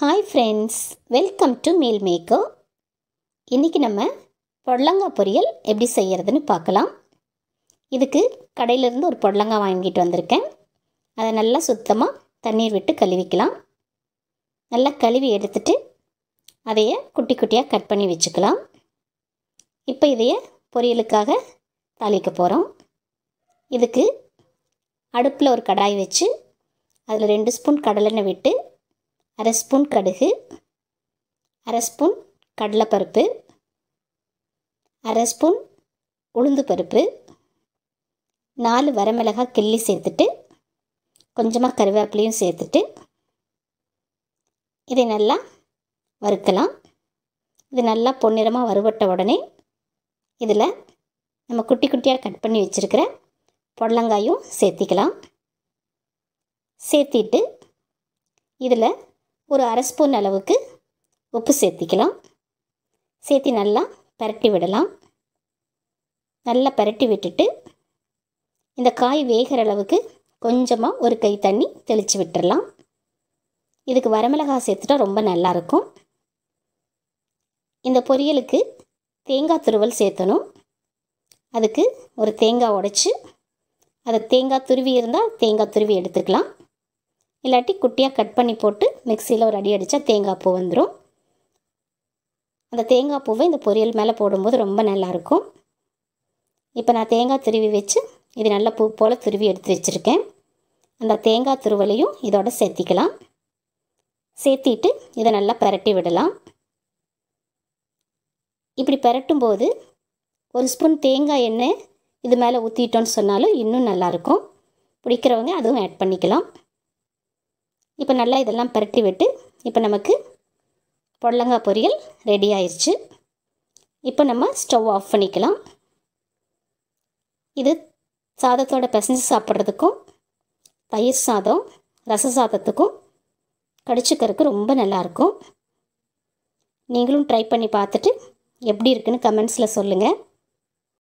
hi friends welcome to meal maker இன்றைக்கி நம்ம பொடலங்காய் பொரியல் எப்படி செய்கிறதுன்னு பார்க்கலாம் இதுக்கு கடையிலேருந்து ஒரு பொடலங்காய் வாங்கிட்டு வந்திருக்கேன் அதை நல்லா சுத்தமாக தண்ணீர் விட்டு கழுவிக்கலாம் நல்லா கழுவி எடுத்துட்டு அதையே குட்டி குட்டியாக கட் பண்ணி வச்சுக்கலாம் இப்போ இதையே பொரியலுக்காக தாளிக்க போகிறோம் இதுக்கு அடுப்பில் ஒரு கடாய் வச்சு அதில் ரெண்டு ஸ்பூன் கடலெண்ணெய் விட்டு அரை ஸ்பூன் கடுகு அரை ஸ்பூன் கடலைப்பருப்பு அரை ஸ்பூன் உளுந்து பருப்பு நாலு வரமிளகாய் கிள்ளி சேர்த்துட்டு கொஞ்சமாக கருவேப்பிலையும் சேர்த்துட்டு இதை நல்லா வறுக்கலாம் இது நல்லா பொன்னிறமாக வறுவட்ட உடனே இதில் நம்ம குட்டி குட்டியாக கட் பண்ணி வச்சுருக்கிற பொடலங்காயும் சேர்த்திக்கலாம் சேர்த்திட்டு இதில் ஒரு அரை ஸ்பூன் அளவுக்கு உப்பு சேர்த்திக்கலாம் சேர்த்து நல்லா பரட்டி விடலாம் நல்லா பரட்டி விட்டுட்டு இந்த காய் வேகிற அளவுக்கு கொஞ்சமாக ஒரு கை தண்ணி தெளித்து விட்டுடலாம் இதுக்கு வரமிளகாய் சேர்த்துட்டா ரொம்ப நல்லாயிருக்கும் இந்த பொரியலுக்கு தேங்காய் துருவல் சேர்த்தணும் அதுக்கு ஒரு தேங்காய் உடைச்சி அதை தேங்காய் துருவி இருந்தால் தேங்காய் துருவி எடுத்துக்கலாம் இல்லாட்டி குட்டியாக கட் பண்ணி போட்டு மிக்சியில் ஒரு அடி அடித்தா தேங்காய் பூ வந்துடும் அந்த தேங்காய் பூவை இந்த பொரியல் மேலே போடும்போது ரொம்ப நல்லாயிருக்கும் இப்போ நான் தேங்காய் துருவி வச்சு இது நல்லா பூ போல் துருவி எடுத்து வச்சுருக்கேன் அந்த தேங்காய் துருவலையும் இதோட சேர்த்திக்கலாம் சேர்த்திட்டு இதை நல்லா பரட்டி விடலாம் இப்படி பரட்டும் போது ஒரு ஸ்பூன் தேங்காய் எண்ணெய் இது மேலே ஊற்றிட்டோன்னு சொன்னாலும் இன்னும் நல்லாயிருக்கும் பிடிக்கிறவங்க அதுவும் ஆட் பண்ணிக்கலாம் இப்போ நல்லா இதெல்லாம் பரட்டி விட்டு இப்போ நமக்கு புடலங்காய் பொரியல் ரெடி ஆயிடுச்சு இப்போ நம்ம ஸ்டவ் ஆஃப் பண்ணிக்கலாம் இது சாதத்தோட பிசைஞ்சு சாப்பிட்றதுக்கும் தயிர் சாதம் ரச சாதத்துக்கும் கடிச்சுக்கிறதுக்கு ரொம்ப நல்லாயிருக்கும் நீங்களும் ட்ரை பண்ணி பார்த்துட்டு எப்படி இருக்குன்னு கமெண்ட்ஸில் சொல்லுங்கள்